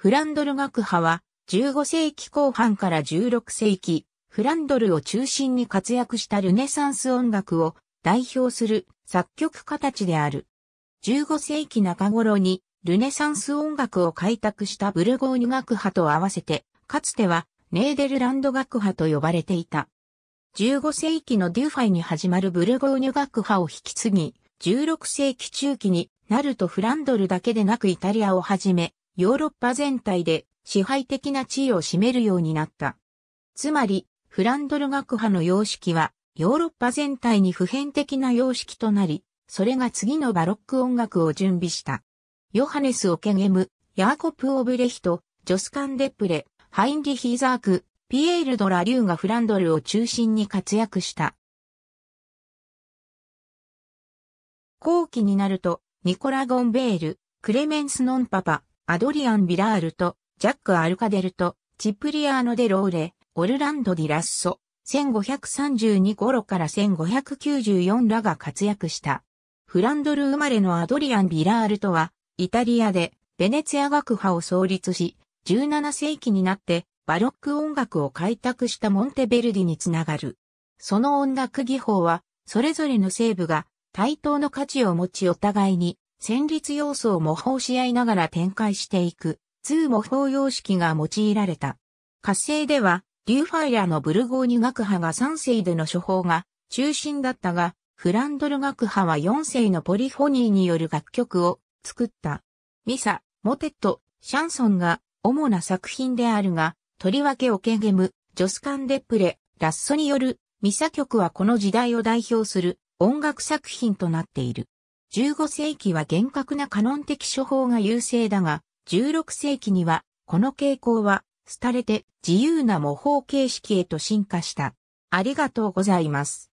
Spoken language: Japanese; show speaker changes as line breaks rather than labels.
フランドル学派は、15世紀後半から16世紀、フランドルを中心に活躍したルネサンス音楽を代表する作曲家たちである。15世紀中頃にルネサンス音楽を開拓したブルゴーニュ学派と合わせて、かつてはネーデルランド学派と呼ばれていた。15世紀のデュファイに始まるブルゴーニュ学派を引き継ぎ、16世紀中期になるとフランドルだけでなくイタリアをはじめ、ヨーロッパ全体で支配的な地位を占めるようになった。つまり、フランドル学派の様式は、ヨーロッパ全体に普遍的な様式となり、それが次のバロック音楽を準備した。ヨハネス・オケゲム、ヤーコプ・オブレヒト、ジョスカン・デプレ、ハインリヒ・ザーク、ピエール・ド・ラ・リューがフ
ランドルを中心に活躍した。
後期になると、ニコラ・ゴンベール、クレメンス・ノンパパ、アドリアン・ビラールと、ジャック・アルカデルと、チプリアーノ・デ・ローレ、オルランド・ディ・ラッソ、1532頃から1594らが活躍した。フランドル生まれのアドリアン・ビラールとは、イタリアで、ベネツィア学派を創立し、17世紀になって、バロック音楽を開拓したモンテベルディにつながる。その音楽技法は、それぞれの西部が対等の価値を持ちお互いに戦律要素を模倣し合いながら展開していく、通模倣様式が用いられた。活性では、リューファイーのブルゴーニュ学派が3世での処方が中心だったが、フランドル学派は4世のポリフォニーによる楽曲を作った。ミサ、モテット、シャンソンが主な作品であるが、とりわけオケゲム、ジョスカンデプレ、ラッソによるミサ曲はこの時代を代表する音楽作品となっている。15世紀は厳格なカノン的処方が優勢だが、16世紀には、この傾向は、廃れて自由な模倣形式へと進
化した。ありがとうございます。